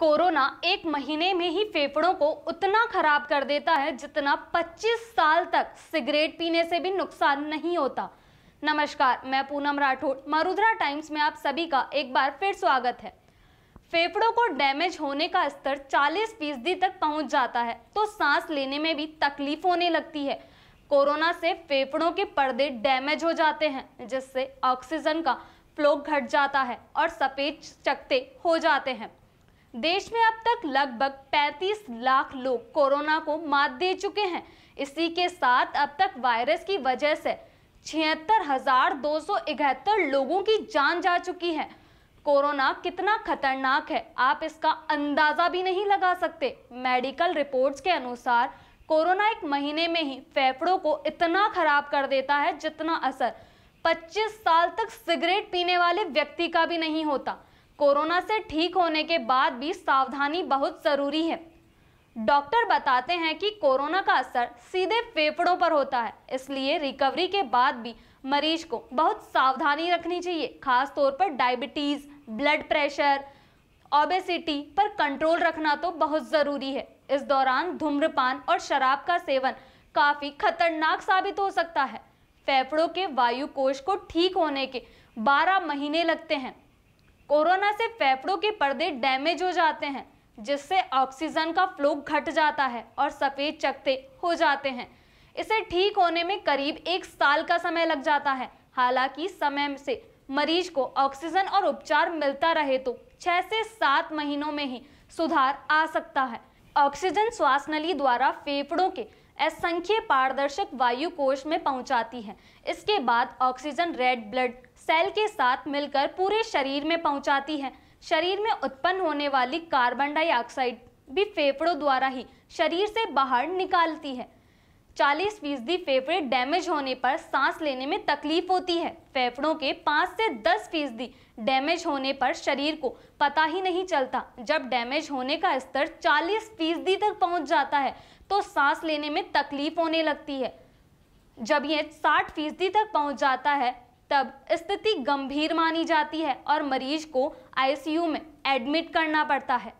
corona एक महीने में ही फेफड़ों को उतना खराब कर देता है जितना 25 साल तक सिगरेट पीने से भी नुकसान नहीं होता नमस्कार मैं पूनम राठौड़ मरुद्रा टाइम्स में आप सभी का एक बार फिर स्वागत है फेफड़ों को डैमेज होने का स्तर 40 फीसदी तक पहुंच जाता है तो सांस लेने में भी तकलीफ होने लगती है कोरोना से फेफड़ों के पर्दे डैमेज हो जाते हैं जिससे ऑक्सीजन का फ्लो घट जाता है और सफेद चकते हो जाते हैं देश में अब तक लगभग 35 लाख लोग कोरोना को मात दे चुके हैं इसी के साथ अब तक वायरस की वजह से छिहत्तर हजार लोगों की जान जा चुकी है कोरोना कितना खतरनाक है आप इसका अंदाजा भी नहीं लगा सकते मेडिकल रिपोर्ट्स के अनुसार कोरोना एक महीने में ही फेफड़ों को इतना खराब कर देता है जितना असर 25 साल तक सिगरेट पीने वाले व्यक्ति का भी नहीं होता कोरोना से ठीक होने के बाद भी सावधानी बहुत ज़रूरी है डॉक्टर बताते हैं कि कोरोना का असर सीधे फेफड़ों पर होता है इसलिए रिकवरी के बाद भी मरीज को बहुत सावधानी रखनी चाहिए खास तौर पर डायबिटीज़ ब्लड प्रेशर ओबेसिटी पर कंट्रोल रखना तो बहुत ज़रूरी है इस दौरान धूम्रपान और शराब का सेवन काफ़ी खतरनाक साबित हो सकता है फेफड़ों के वायु कोश को ठीक होने के 12 महीने लगते हैं कोरोना से फेफड़ों के पर्दे डैमेज हो जाते हैं जिससे ऑक्सीजन का फ्लो घट जाता है और सफ़ेद चकते हो जाते हैं इसे ठीक होने में करीब एक साल का समय लग जाता है हालांकि समय से मरीज को ऑक्सीजन और उपचार मिलता रहे तो छः से सात महीनों में ही सुधार आ सकता है ऑक्सीजन श्वास नली द्वारा फेफड़ों के असंख्य पारदर्शक वायु कोश में पहुंचाती है इसके बाद ऑक्सीजन रेड ब्लड सेल के साथ मिलकर पूरे शरीर में पहुंचाती है शरीर में उत्पन्न होने वाली कार्बन डाइऑक्साइड भी फेफड़ों द्वारा ही शरीर से बाहर निकालती है चालीस फीसदी फेफड़े डैमेज होने पर सांस लेने में तकलीफ होती है फेफड़ों के 5 से 10 फीसदी डैमेज होने पर शरीर को पता ही नहीं चलता जब डैमेज होने का स्तर 40 फीसदी तक पहुंच जाता है तो सांस लेने में तकलीफ होने लगती है जब यह 60 फीसदी तक पहुंच जाता है तब स्थिति गंभीर मानी जाती है और मरीज को आईसीयू में एडमिट करना पड़ता है